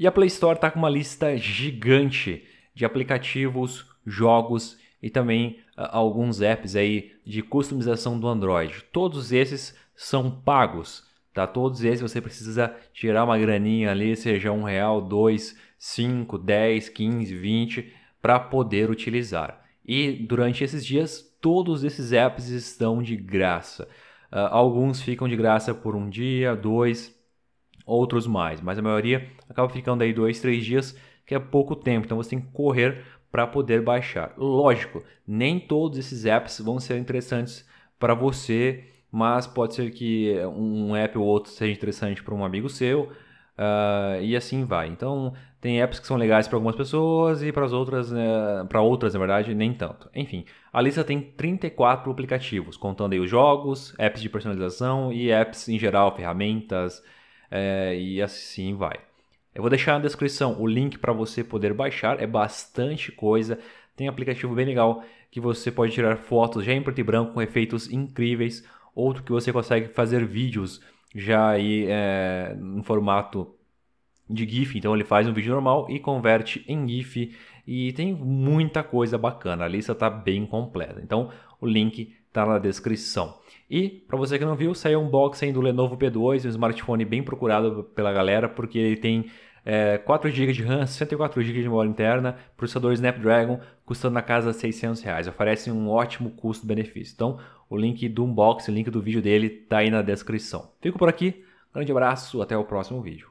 E a Play Store está com uma lista gigante de aplicativos, jogos e também uh, alguns apps aí de customização do Android. Todos esses são pagos, tá? Todos esses você precisa tirar uma graninha ali, seja um real, dois, cinco, dez, quinze, vinte, para poder utilizar. E durante esses dias, todos esses apps estão de graça. Uh, alguns ficam de graça por um dia, dois, outros mais, mas a maioria acaba ficando aí dois, três dias, que é pouco tempo, então você tem que correr para poder baixar. Lógico, nem todos esses apps vão ser interessantes para você, mas pode ser que um app ou outro seja interessante para um amigo seu uh, e assim vai. Então tem apps que são legais para algumas pessoas e para as outras, né, para outras na verdade nem tanto. Enfim, a lista tem 34 aplicativos, contando aí os jogos, apps de personalização e apps em geral, ferramentas, é, e assim vai. Eu vou deixar na descrição o link para você poder baixar, é bastante coisa. Tem um aplicativo bem legal que você pode tirar fotos já em preto e branco com efeitos incríveis. Outro que você consegue fazer vídeos já aí é, formato de GIF, então ele faz um vídeo normal e converte em GIF e tem muita coisa bacana, a lista está bem completa. Então o link está na descrição. E para você que não viu, saiu um unboxing do Lenovo P2, um smartphone bem procurado pela galera porque ele tem é, 4 GB de RAM, 64 GB de memória interna, processador Snapdragon, custando na casa de 600 reais. Oferece um ótimo custo-benefício. Então, o link do unboxing, o link do vídeo dele, está aí na descrição. Fico por aqui, grande abraço, até o próximo vídeo.